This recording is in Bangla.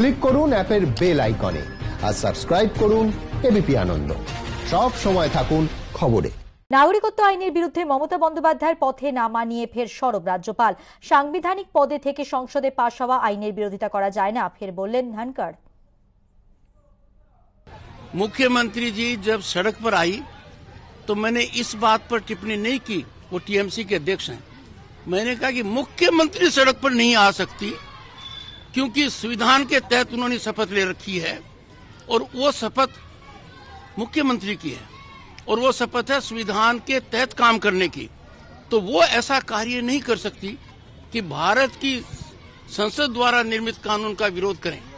ক্লিক করুন অ্যাপের বেল আইকনে আর সাবস্ক্রাইব করুন এবিপি আনন্দ সব সময় থাকুন খবরে নাগরিকত্ব আইনের বিরুদ্ধে মমতা বন্দ্যোপাধ্যায়ের পথে নামা নিয়ে ফের সরব রাজ্যপাল সাংবিধানিক পদে থেকে সংসদে পাশ হওয়া আইনের বিরোধিতা করা যায় না ফের বললেন ধনকর मुख्यमंत्री जी जब सड़क पर आई तो मैंने इस बात पर टिप्पणी नहीं की वो टीएमसी के अध्यक्ष हैं मैंने कहा कि मुख्यमंत्री सड़क पर नहीं आ सकती क्योंकि संविधान के तहत उन्होंने शपथ ले रखी है और वो शपथ मुख्यमंत्री की है और वो शपथ है संविधान के तहत काम करने की तो वो ऐसा कार्य नहीं कर सकती कि भारत की संसद द्वारा निर्मित कानून का विरोध करें